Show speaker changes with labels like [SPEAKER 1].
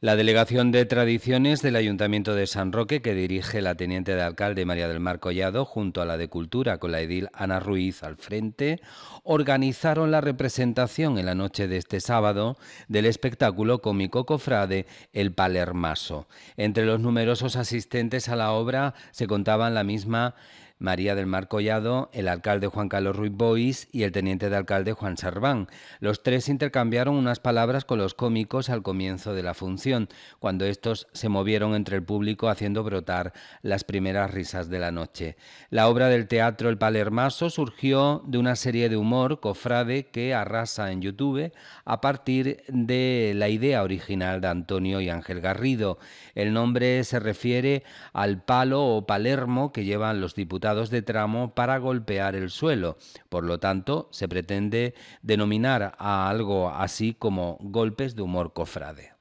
[SPEAKER 1] La Delegación de Tradiciones del Ayuntamiento de San Roque, que dirige la Teniente de Alcalde María del Mar Collado, junto a la de Cultura con la edil Ana Ruiz al frente, organizaron la representación en la noche de este sábado del espectáculo cómico cofrade El Palermaso. Entre los numerosos asistentes a la obra se contaban la misma María del Mar Collado, el alcalde Juan Carlos Ruiz Bois y el teniente de alcalde Juan Sarván. Los tres intercambiaron unas palabras con los cómicos al comienzo de la función, cuando estos se movieron entre el público haciendo brotar las primeras risas de la noche. La obra del teatro El Palermaso surgió de una serie de humor cofrade que arrasa en YouTube a partir de la idea original de Antonio y Ángel Garrido. El nombre se refiere al palo o palermo que llevan los diputados de tramo para golpear el suelo. Por lo tanto, se pretende denominar a algo así como golpes de humor cofrade.